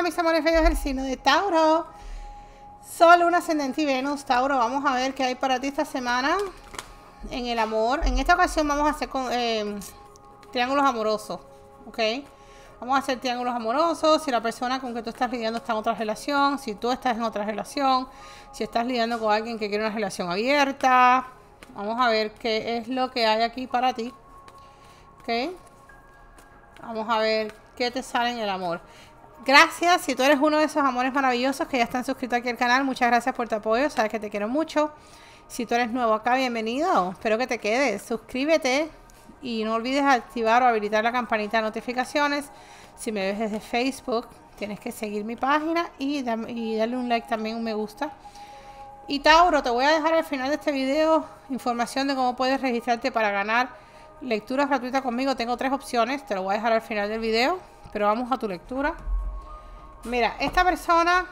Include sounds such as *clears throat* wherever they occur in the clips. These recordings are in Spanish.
hola mis amores bellos del signo de Tauro. Sol, un Ascendente y Venus, Tauro. Vamos a ver qué hay para ti esta semana en el amor. En esta ocasión vamos a hacer con, eh, triángulos amorosos, ¿ok? Vamos a hacer triángulos amorosos. Si la persona con que tú estás lidiando está en otra relación, si tú estás en otra relación, si estás lidiando con alguien que quiere una relación abierta. Vamos a ver qué es lo que hay aquí para ti. ¿Ok? Vamos a ver qué te sale en el amor. Gracias, si tú eres uno de esos amores maravillosos que ya están suscritos aquí al canal, muchas gracias por tu apoyo, sabes que te quiero mucho. Si tú eres nuevo acá, bienvenido, espero que te quedes, suscríbete y no olvides activar o habilitar la campanita de notificaciones. Si me ves desde Facebook, tienes que seguir mi página y, darle un like también, un me gusta. Y Tauro, te voy a dejar al final de este video información de cómo puedes registrarte para ganar lecturas gratuitas conmigo. Tengo tres opciones, te lo voy a dejar al final del video, pero vamos a tu lectura. Mira, esta persona...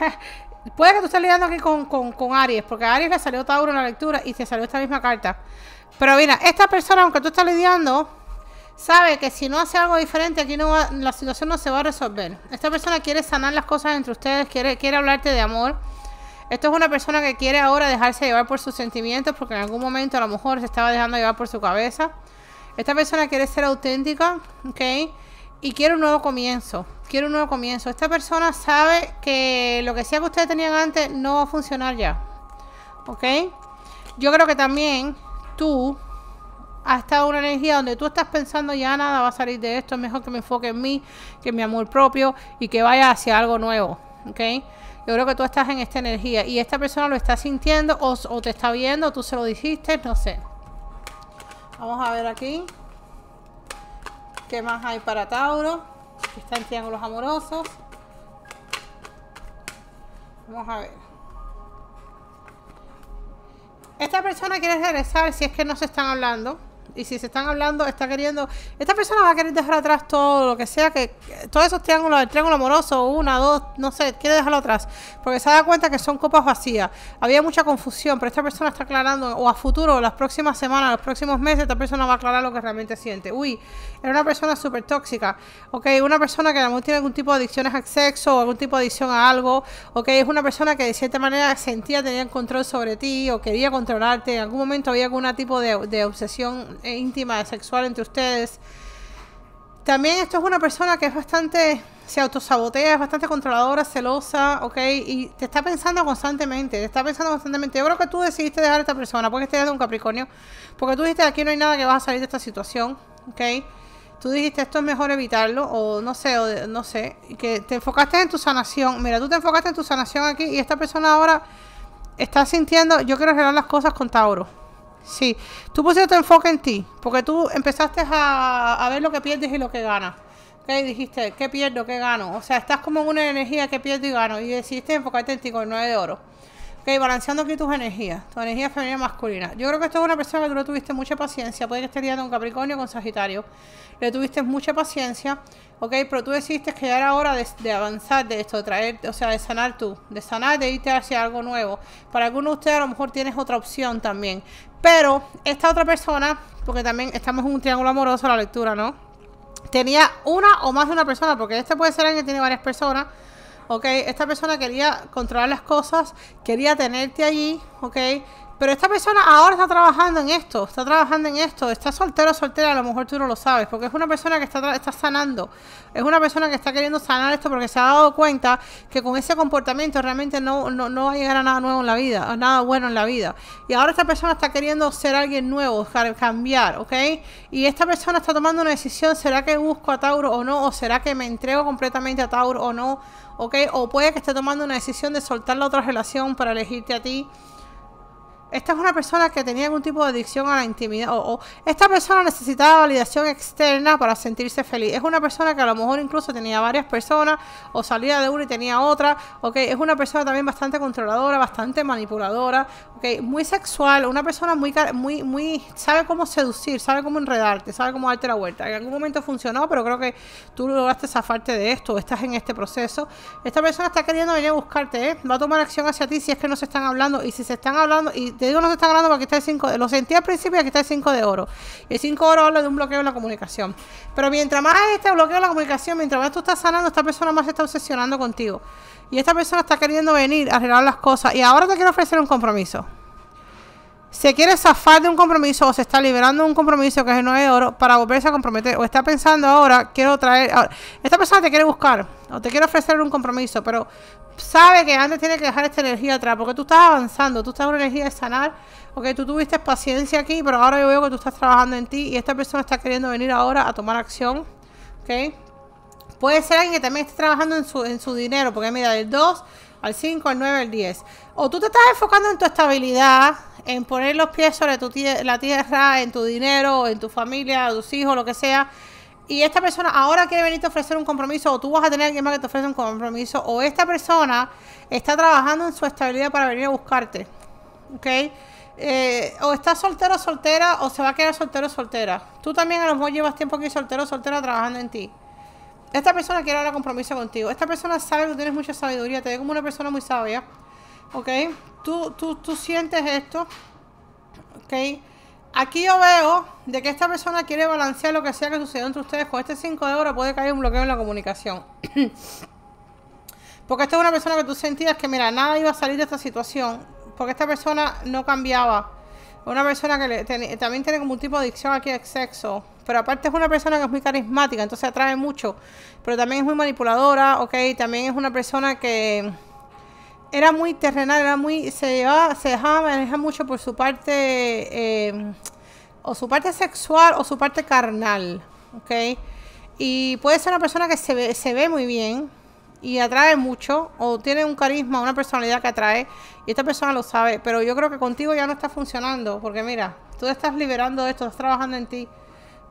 *laughs* Puede que tú estés lidiando aquí con, Aries, porque a Aries le salió Tauro en la lectura y te salió esta misma carta. Pero mira, esta persona, aunque tú estás lidiando, sabe que si no hace algo diferente, aquí no la situación no se va a resolver. Esta persona quiere sanar las cosas entre ustedes, quiere, quiere hablarte de amor. Esto es una persona que quiere ahora dejarse llevar por sus sentimientos, porque en algún momento a lo mejor se estaba dejando llevar por su cabeza. Esta persona quiere ser auténtica, ¿ok? y quiero un nuevo comienzo. Quiero un nuevo comienzo. Esta persona sabe que lo que sea que ustedes tenían antes no va a funcionar ya. ¿Ok? Yo creo que también tú has estado en una energía donde tú estás pensando ya nada va a salir de esto. Es mejor que me enfoque en mí, que en mi amor propio y que vaya hacia algo nuevo. ¿Ok? Yo creo que tú estás en esta energía y esta persona lo está sintiendo o, te está viendo, tú se lo dijiste, no sé. Vamos a ver aquí. ¿Qué más hay para Tauro? Aquí está en triángulos amorosos. Vamos a ver. Esta persona quiere regresar si es que no se están hablando y si se están hablando, está queriendo, esta persona va a querer dejar atrás todo lo que sea, que, todos esos triángulos, el triángulo amoroso, una, dos, no sé, quiere dejarlo atrás, porque se da cuenta que son copas vacías. Había mucha confusión, pero esta persona está aclarando, o a futuro, las próximas semanas, los próximos meses, esta persona va a aclarar lo que realmente siente. Uy, era una persona súper tóxica, ok, una persona que a tiene algún tipo de adicciones al sexo, o algún tipo de adicción a algo, ok, es una persona que de cierta manera sentía, tenía control sobre ti, o quería controlarte, en algún momento había algún tipo de obsesión e íntima, sexual entre ustedes. También esto es una persona que es bastante, se autosabotea, es bastante controladora, celosa, ¿ok? Y te está pensando constantemente, te está pensando constantemente. Yo creo que tú decidiste dejar a esta persona porque este un Capricornio, porque tú dijiste aquí no hay nada que vas a salir de esta situación, ¿ok? Tú dijiste esto es mejor evitarlo, o no sé, o no sé, que te enfocaste en tu sanación. Mira, tú te enfocaste en tu sanación aquí y esta persona ahora está sintiendo, yo quiero arreglar las cosas con Tauro. Sí, tú pusiste enfoque en ti, porque tú empezaste a, ver lo que pierdes y lo que ganas. ¿ok? Dijiste, ¿qué pierdo? ¿Qué gano? O sea, estás como una energía que pierdo y gano. Y decidiste enfocarte en ti con el de oro. Ok, balanceando aquí tus energías, tu energía femenina masculina. Yo creo que esto es una persona que tú le tuviste mucha paciencia, puede que esté liando un Capricornio con Sagitario. Le tuviste mucha paciencia, ok, pero tú decidiste que ya era hora de, avanzar de esto, de traer, o sea, de sanar tú, de sanar, de irte hacia algo nuevo. Para algunos de ustedes a lo mejor tienes otra opción también. Pero esta otra persona, porque también estamos en un triángulo amoroso la lectura, ¿no? Tenía una o más de una persona, porque este puede ser alguien que tiene varias personas ¿ok? Esta persona quería controlar las cosas, quería tenerte allí, ¿ok? Pero esta persona ahora está trabajando en esto, está trabajando en esto, está soltero o soltera, a lo mejor tú no lo sabes, porque es una persona que está, está sanando, es una persona que está queriendo sanar esto porque se ha dado cuenta que con ese comportamiento realmente no, no, no va a llegar a nada nuevo en la vida, a nada bueno en la vida. Y ahora esta persona está queriendo ser alguien nuevo, cambiar, ¿ok? Y esta persona está tomando una decisión, ¿será que busco a Tauro o no? ¿O será que me entrego completamente a Tauro o no? ¿Ok? O puede que esté tomando una decisión de soltar la otra relación para elegirte a ti esta es una persona que tenía algún tipo de adicción a la intimidad o, esta persona necesitaba validación externa para sentirse feliz. Es una persona que a lo mejor incluso tenía varias personas o salía de una y tenía otra. que es una persona también bastante controladora, bastante manipuladora. Ok, muy sexual, una persona muy, muy, muy, sabe cómo seducir, sabe cómo enredarte, sabe cómo darte la vuelta. En algún momento funcionó, pero creo que tú lograste zafarte de esto, estás en este proceso. Esta persona está queriendo venir a buscarte, ¿eh? va a tomar acción hacia ti si es que no se están hablando. Y si se están hablando, y te digo no se están hablando porque está el 5 de, lo sentí al principio y aquí está el 5 de oro. Y el 5 de oro habla de un bloqueo en la comunicación. Pero mientras más este bloqueo en la comunicación, mientras más tú estás sanando, esta persona más se está obsesionando contigo. Y esta persona está queriendo venir a arreglar las cosas. Y ahora te quiero ofrecer un compromiso. Se quiere zafar de un compromiso o se está liberando de un compromiso que es el 9 de oro para volverse a comprometer. O está pensando ahora, quiero traer... esta persona te quiere buscar o te quiere ofrecer un compromiso, pero sabe que antes tiene que dejar esta energía atrás porque tú estás avanzando, tú estás en una energía de sanar. Ok, tú tuviste paciencia aquí, pero ahora yo veo que tú estás trabajando en ti y esta persona está queriendo venir ahora a tomar acción. Ok. Puede ser alguien que también esté trabajando en su, dinero, porque mira, del 2 al 5, al 9, al 10. O tú te estás enfocando en tu estabilidad, en poner los pies sobre tu la tierra, en tu dinero, en tu familia, tus hijos, lo que sea. Y esta persona ahora quiere venirte a ofrecer un compromiso, o tú vas a tener alguien más que te ofrece un compromiso, o esta persona está trabajando en su estabilidad para venir a buscarte. ¿Ok? Eh, o está soltero, soltera, o se va a quedar soltero, soltera. Tú también a lo mejor llevas tiempo aquí soltero, soltera, trabajando en ti. Esta persona quiere ahora compromiso contigo. Esta persona sabe que tienes mucha sabiduría. Te ve como una persona muy sabia. ¿Ok? Tú, tú, tú sientes esto. ¿Ok? Aquí yo veo de que esta persona quiere balancear lo que sea que sucedió entre ustedes. Con este 5 de oro puede caer un bloqueo en la comunicación. *clears throat* porque esta es una persona que tú sentías que, mira, nada iba a salir de esta situación. Porque esta persona no cambiaba una persona que también tiene como un tipo de adicción aquí al sexo, pero aparte es una persona que es muy carismática, entonces atrae mucho, pero también es muy manipuladora, ok, también es una persona que era muy terrenal, era muy, se, se dejaba manejar mucho por su parte, em, o su parte sexual o su parte carnal, ok, y puede ser una persona que se se ve muy bien, y atrae mucho o tiene un carisma, una personalidad que atrae y esta persona lo sabe, pero yo creo que contigo ya no está funcionando porque mira, tú estás liberando esto, estás trabajando en ti,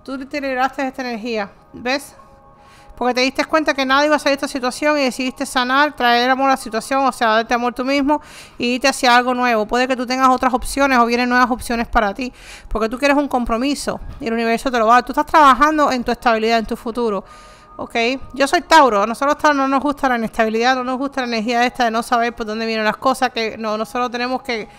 tú te liberaste de esta energía, ¿ves? Porque te diste cuenta que nadie iba a salir de esta situación y decidiste sanar, traer amor a la situación, o sea, darte amor tú mismo y irte hacia algo nuevo. Puede que tú tengas otras opciones o vienen nuevas opciones para ti, porque tú quieres un compromiso y el universo te lo va a Tú estás trabajando en tu estabilidad, en tu futuro. Ok, yo soy Tauro. A nosotros no nos gusta la inestabilidad, no nos gusta la energía esta de no saber por dónde vienen las cosas, que no, nosotros tenemos que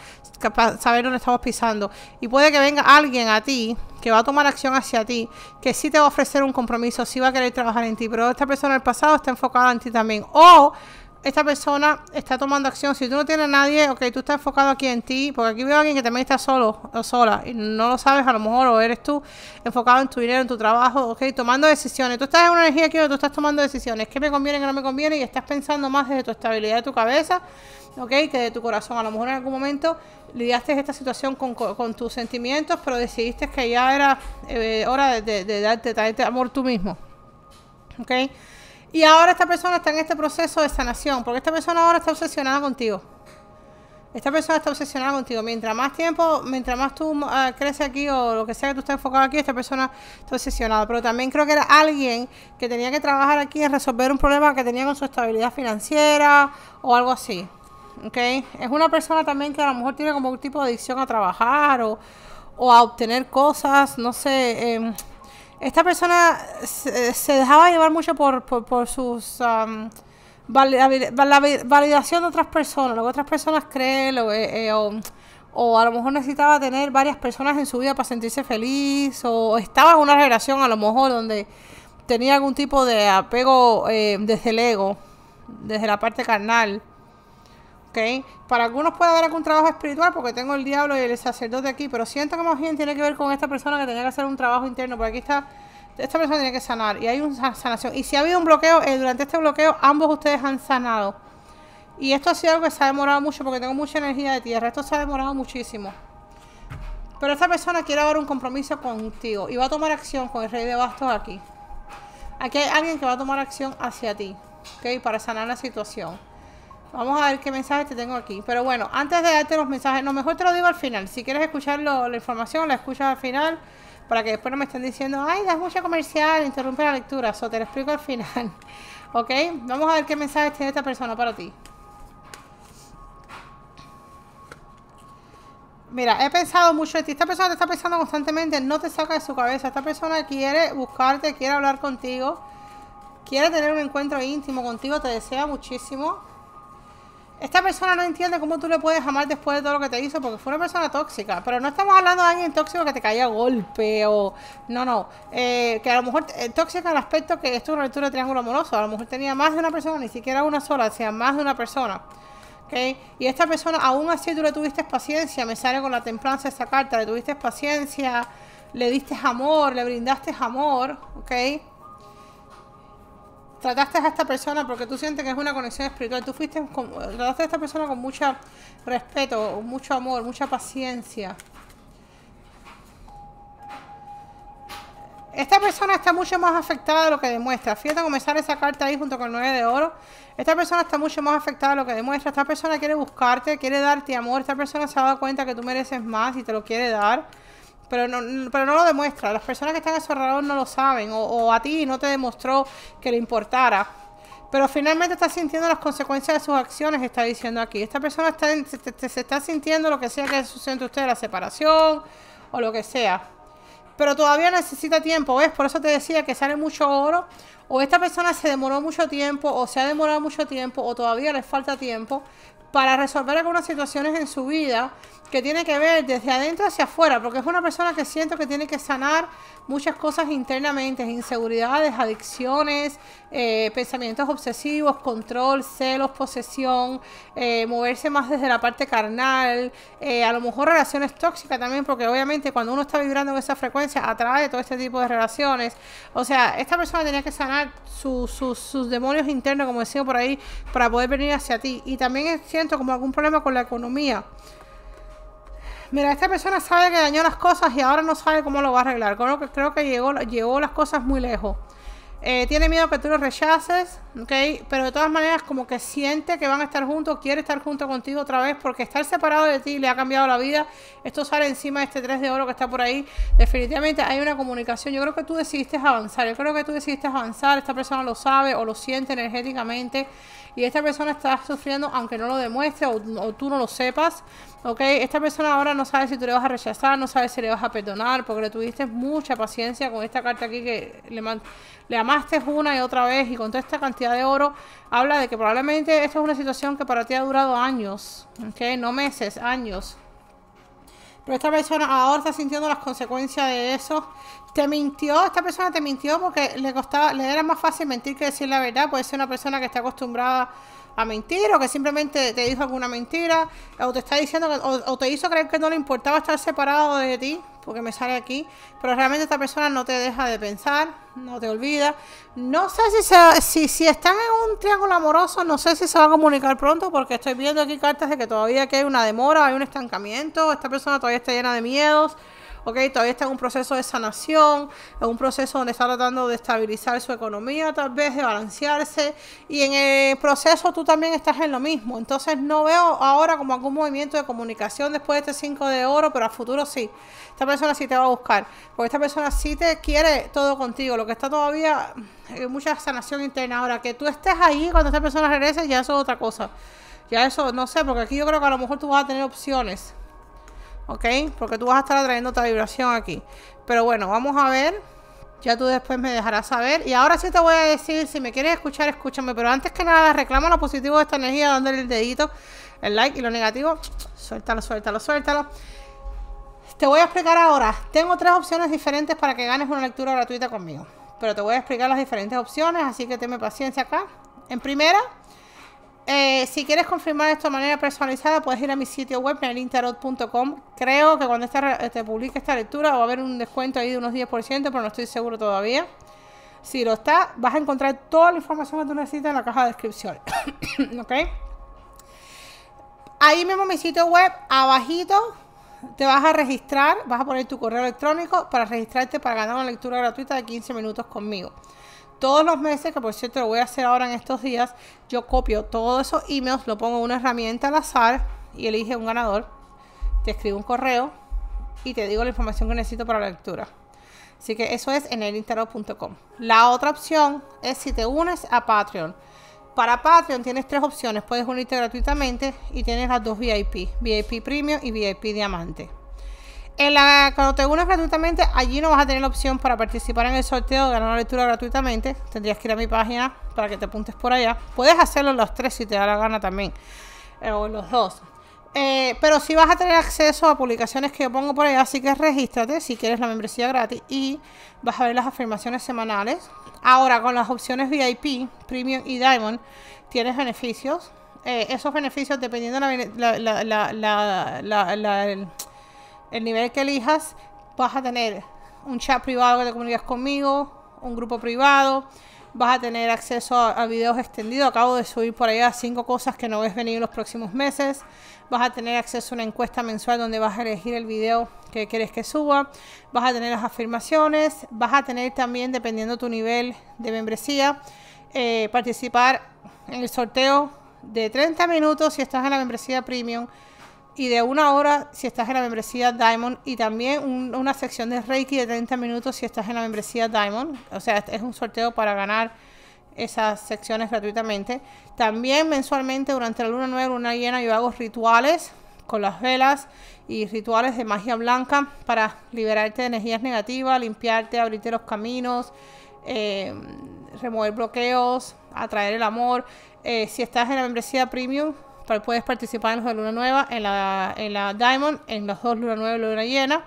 saber dónde estamos pisando. Y puede que venga alguien a ti que va a tomar acción hacia ti, que sí te va a ofrecer un compromiso, sí va a querer trabajar en ti, pero esta persona del pasado está enfocada en ti también. O esta persona está tomando acción. Si tú no tienes a nadie, ok, tú estás enfocado aquí en ti, porque aquí veo a alguien que también está solo o sola y no lo sabes, a lo mejor, o eres tú enfocado en tu dinero, en tu trabajo, ok, tomando decisiones. Tú estás en una energía aquí donde tú estás tomando decisiones, qué me conviene, qué no me conviene, y estás pensando más desde tu estabilidad de tu cabeza, ok, que de tu corazón. A lo mejor en algún momento lidiaste esta situación con, tus sentimientos, pero decidiste que ya era eh, hora de, darte, darte amor tú mismo, ok. Y ahora esta persona está en este proceso de sanación, porque esta persona ahora está obsesionada contigo. Esta persona está obsesionada contigo. Mientras más tiempo, mientras más tú ah, creces aquí o lo que sea que tú estés enfocado aquí, esta persona está obsesionada. Pero también creo que era alguien que tenía que trabajar aquí en resolver un problema que tenía con su estabilidad financiera o algo así. ¿Ok? Es una persona también que a lo mejor tiene como un tipo de adicción a trabajar o, a obtener cosas, no sé. Em, esta persona eh, se, dejaba llevar mucho por, por, sus... Um, validación de otras personas, lo que otras personas creen, eh, o, a lo mejor necesitaba tener varias personas en su vida para sentirse feliz, o estaba en una relación a lo mejor donde tenía algún tipo de apego eh, desde el ego, desde la parte carnal. Para algunos puede haber algún trabajo espiritual porque tengo el diablo y el sacerdote aquí, pero siento que más bien tiene que ver con esta persona que tenía que hacer un trabajo interno, porque aquí está, esta persona tiene que sanar y hay una sanación. Y si ha habido un bloqueo, eh, durante este bloqueo ambos ustedes han sanado. Y esto ha sido algo que se ha demorado mucho porque tengo mucha energía de tierra, esto se ha demorado muchísimo. Pero esta persona quiere ahora un compromiso contigo y va a tomar acción con el rey de bastos aquí. Aquí hay alguien que va a tomar acción hacia ti, Para sanar la situación. Vamos a ver qué mensajes te tengo aquí. Pero bueno, antes de darte los mensajes, no, mejor te lo digo al final. Si quieres escuchar la información, la escuchas al final. Para que después no me estén diciendo, ay, das mucha comercial, interrumpe la lectura. Eso te lo explico al final. *laughs* ¿Ok? Vamos a ver qué mensajes tiene esta persona para ti. Mira, he pensado mucho en ti. Esta persona te está pensando constantemente, no te saca de su cabeza. Esta persona quiere buscarte, quiere hablar contigo, quiere tener un encuentro íntimo contigo, te desea muchísimo. Esta persona no entiende cómo tú le puedes amar después de todo lo que te hizo, porque fue una persona tóxica. Pero no estamos hablando de alguien tóxico que te caía a golpe o. No, no. Eh, que a lo mejor eh, tóxica al el aspecto que esto es una lectura de triángulo amoroso. A lo mejor tenía más de una persona, ni siquiera una sola, sea más de una persona. ¿Ok? Y esta persona, aún así tú le tuviste paciencia, me sale con la templanza esta carta, le tuviste paciencia, le diste amor, le brindaste amor, ¿ok? trataste a esta persona porque tú sientes que es una conexión espiritual. Tú fuiste con, trataste a esta persona con mucho respeto, mucho amor, mucha paciencia. Esta persona está mucho más afectada de lo que demuestra. Fíjate comenzar esa carta ahí junto con el 9 de oro. Esta persona está mucho más afectada de lo que demuestra. Esta persona quiere buscarte, quiere darte amor. Esta persona se ha dado cuenta que tú mereces más y te lo quiere dar. Pero no, lo demuestra. Las personas que están a su alrededor no lo saben. O, a ti no te demostró que le importara. Pero finalmente está sintiendo las consecuencias de sus acciones, está diciendo aquí. Esta persona está, se, está sintiendo lo que sea que sucede usted ustedes, la separación o lo que sea pero todavía necesita tiempo, ¿ves? Por eso te decía que sale mucho oro, o esta persona se demoró mucho tiempo, o se ha demorado mucho tiempo, o todavía le falta tiempo, para resolver algunas situaciones en su vida que tiene que ver desde adentro hacia afuera, porque es una persona que siento que tiene que sanar muchas cosas internamente, inseguridades, adicciones, eh, pensamientos obsesivos, control, celos, posesión, eh, moverse más desde la parte carnal, eh, a lo mejor relaciones tóxicas también, porque obviamente cuando uno está vibrando en esa frecuencia atrae todo este tipo de relaciones. O sea, esta persona tenía que sanar sus demonios internos, como decía por ahí, para poder venir hacia ti. Y también es siento como algún problema con la economía. Mira, esta persona sabe que dañó las cosas y ahora no sabe cómo lo va a arreglar. Creo que, creo que llegó, llevó las cosas muy lejos. Eh, tiene miedo que tú lo rechaces. ¿ok? Pero de todas maneras, como que siente que van a estar juntos, quiere estar junto contigo otra vez, porque estar separado de ti le ha cambiado la vida. Esto sale encima de este 3 de oro que está por ahí. Definitivamente hay una comunicación. Yo creo que tú decidiste avanzar, yo creo que tú decidiste avanzar, esta persona lo sabe o lo siente energéticamente. Y esta persona está sufriendo, aunque no lo demuestre o, tú no lo sepas, ¿ok? Esta persona ahora no sabe si tú le vas a rechazar, no sabe si le vas a perdonar, porque le tuviste mucha paciencia con esta carta aquí que le, le amaste una y otra vez y con toda esta cantidad de oro, habla de que probablemente esta es una situación que para ti ha durado años, ¿ok? No meses, años. Pero esta persona ahora está sintiendo las consecuencias de eso. Te mintió, esta persona te mintió porque le costaba, le era más fácil mentir que decir la verdad. Puede ser una persona que está acostumbrada a mentir o que simplemente te dijo alguna mentira o te está diciendo o te hizo creer que no le importaba estar separado de ti porque me sale aquí, pero realmente esta persona no te deja de pensar, no te olvida. No sé si, si, si están en un triángulo amoroso, no sé si se va a comunicar pronto, porque estoy viendo aquí cartas de que todavía que hay una demora, hay un estancamiento, esta persona todavía está llena de miedos. ¿ok? Todavía está en un proceso de sanación, en un proceso donde está tratando de estabilizar su economía, tal vez de balancearse, y en el proceso tú también estás en lo mismo. Entonces no veo ahora como algún movimiento de comunicación después de este 5 de oro, pero a futuro sí. Esta persona sí te va a buscar, porque esta persona sí te quiere todo contigo, lo que está todavía eh, mucha sanación interna. Ahora, que tú estés ahí cuando esta persona regrese, ya eso es otra cosa. Ya eso, no sé, porque aquí yo creo que a lo mejor tú vas a tener opciones. ¿ok? Porque tú vas a estar atrayendo otra vibración aquí. Pero bueno, vamos a ver. Ya tú después me dejarás saber. Y ahora sí te voy a decir, si me quieres escuchar, escúchame. Pero antes que nada, reclama lo positivo de esta energía dándole el dedito, el like y lo negativo. Suéltalo, suéltalo, suéltalo. Te voy a explicar ahora. Tengo tres opciones diferentes para que ganes una lectura gratuita conmigo. Pero te voy a explicar las diferentes opciones, así que tenme paciencia acá. En primera, eh, si quieres confirmar esto de manera personalizada, puedes ir a mi sitio web, nelinterot.com. Creo que cuando te este, publique esta lectura va a haber un descuento ahí de unos 10%, pero no estoy seguro todavía. Si lo está, vas a encontrar toda la información que tú necesitas en la caja de descripción. *coughs* ¿Ok? Ahí mismo mi sitio web, abajito, te vas a registrar, vas a poner tu correo electrónico para registrarte para ganar una lectura gratuita de 15 minutos conmigo todos los meses, que por cierto lo voy a hacer ahora en estos días, yo copio todos esos emails, lo pongo en una herramienta al azar y elige un ganador. Te escribo un correo y te digo la información que necesito para la lectura. Así que eso es en elintero.com. La otra opción es si te unes a Patreon. Para Patreon tienes tres opciones. Puedes unirte gratuitamente y tienes las dos VIP. VIP Premium y VIP Diamante cuando te unas gratuitamente, allí no vas a tener la opción para participar en el sorteo de ganar una lectura gratuitamente. Tendrías que ir a mi página para que te apuntes por allá. Puedes hacerlo los tres si te da la gana también. Eh, o los dos. Eh, pero si sí vas a tener acceso a publicaciones que yo pongo por allá, así que regístrate si quieres la membresía gratis y vas a ver las afirmaciones semanales. Ahora con las opciones VIP, Premium y Diamond, tienes beneficios. Eh, esos beneficios, dependiendo la, la el nivel que elijas, vas a tener un chat privado que te comunicas conmigo, un grupo privado, vas a tener acceso a, videos extendidos. Acabo de subir por allá cinco cosas que no ves venir los próximos meses. Vas a tener acceso a una encuesta mensual donde vas a elegir el video que quieres que suba. Vas a tener las afirmaciones. Vas a tener también, dependiendo tu nivel de membresía, eh, participar en el sorteo de 30 minutos si estás en la membresía premium y de una hora si estás en la membresía Diamond y también una sección de Reiki de 30 minutos si estás en la membresía Diamond. O sea, es un sorteo para ganar esas secciones gratuitamente. También mensualmente durante la luna nueva, luna llena, yo hago rituales con las velas y rituales de magia blanca para liberarte de energías negativas, limpiarte, abrirte los caminos, eh, remover bloqueos, atraer el amor. Eh, si estás en la membresía premium, puedes participar en los de luna nueva, en la, Diamond, en los dos luna nueva y luna llena.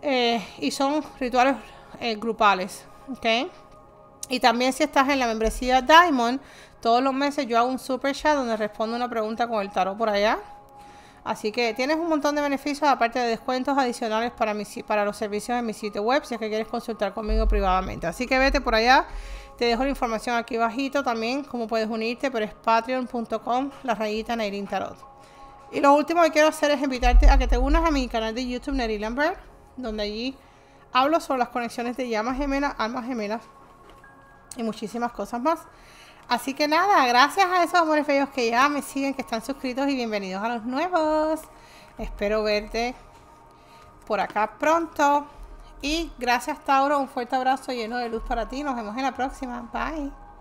Eh, y son rituales eh, grupales, okay Y también si estás en la membresía Diamond, todos los meses yo hago un super chat donde respondo una pregunta con el tarot por allá. Así que tienes un montón de beneficios aparte de descuentos adicionales para, para los servicios en mi sitio web si es que quieres consultar conmigo privadamente. Así que vete por allá te dejo la información aquí bajito también, cómo puedes unirte, pero es patreon.com, la rayita Nairin Tarot. Y lo último que quiero hacer es invitarte a que te unas a mi canal de YouTube Nairin Lambert, donde allí hablo sobre las conexiones de llamas gemelas, almas gemelas y muchísimas cosas más. Así que nada, gracias a esos amores bellos que ya me siguen, que están suscritos y bienvenidos a los nuevos. Espero verte por acá pronto. Y gracias Tauro, un fuerte abrazo lleno de luz para ti. Nos vemos en la próxima. Bye.